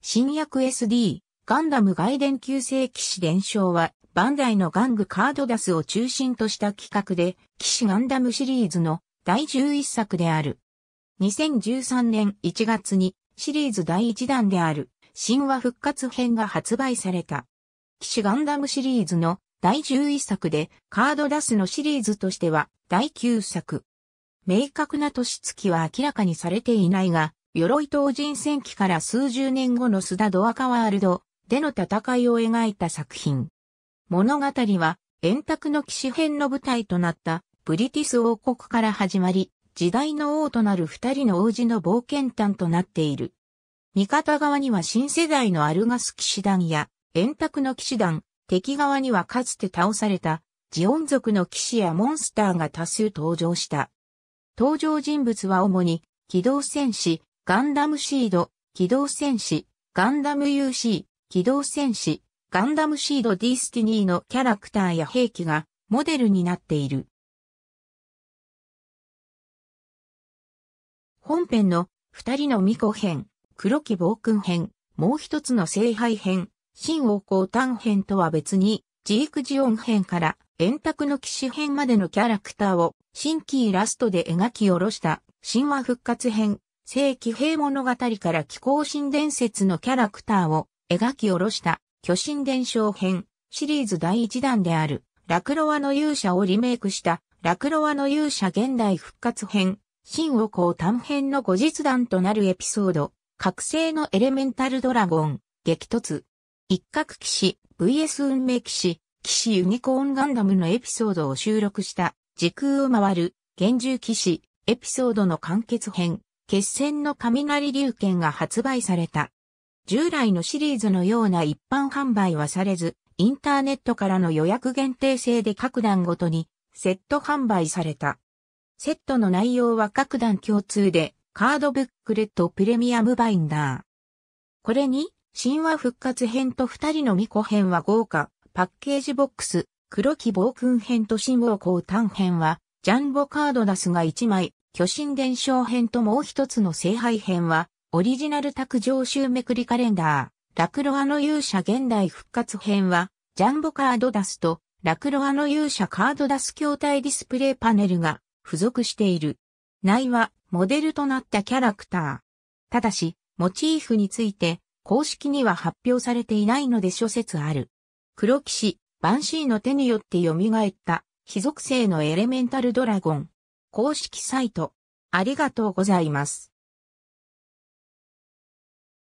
新薬 SD、ガンダム外伝旧世騎士伝承は、バンダイの玩具カードダスを中心とした企画で、騎士ガンダムシリーズの第11作である。2013年1月にシリーズ第1弾である神話復活編が発売された。騎士ガンダムシリーズの第11作でカードダスのシリーズとしては第9作。明確な年月は明らかにされていないが、鎧刀人戦記から数十年後の須田ドアカワールドでの戦いを描いた作品。物語は、円卓の騎士編の舞台となったブリティス王国から始まり、時代の王となる二人の王子の冒険譚となっている。味方側には新世代のアルガス騎士団や、円卓の騎士団、敵側にはかつて倒された、ジオン族の騎士やモンスターが多数登場した。登場人物は主に、機動戦士、ガンダムシード、機動戦士、ガンダム UC、機動戦士、ガンダムシードディスティニーのキャラクターや兵器がモデルになっている。本編の二人の巫女編、黒木暴君編、もう一つの聖杯編、新王皇丹編とは別に、ジークジオン編から円卓の騎士編までのキャラクターを新規イラストで描き下ろした神話復活編正規兵物語から気候神伝説のキャラクターを描き下ろした巨神伝承編シリーズ第1弾であるラクロワの勇者をリメイクしたラクロワの勇者現代復活編新王校短編の後日談となるエピソード覚醒のエレメンタルドラゴン激突一角騎士 VS 運命騎士騎士ユニコーンガンダムのエピソードを収録した時空を回る厳重騎士エピソードの完結編決戦の雷流券が発売された。従来のシリーズのような一般販売はされず、インターネットからの予約限定制で各段ごとにセット販売された。セットの内容は各段共通で、カードブックレットプレミアムバインダー。これに、神話復活編と二人の巫女編は豪華、パッケージボックス、黒木暴君編と新王光丹編は、ジャンボカードダスが1枚、巨神伝承編ともう一つの聖杯編は、オリジナル卓上集めくりカレンダー、ラクロアの勇者現代復活編は、ジャンボカードダスと、ラクロアの勇者カードダス筐体ディスプレイパネルが付属している。内は、モデルとなったキャラクター。ただし、モチーフについて、公式には発表されていないので諸説ある。黒騎士、バンシーの手によって蘇った、非属性のエレメンタルドラゴン、公式サイト。ありがとうございます。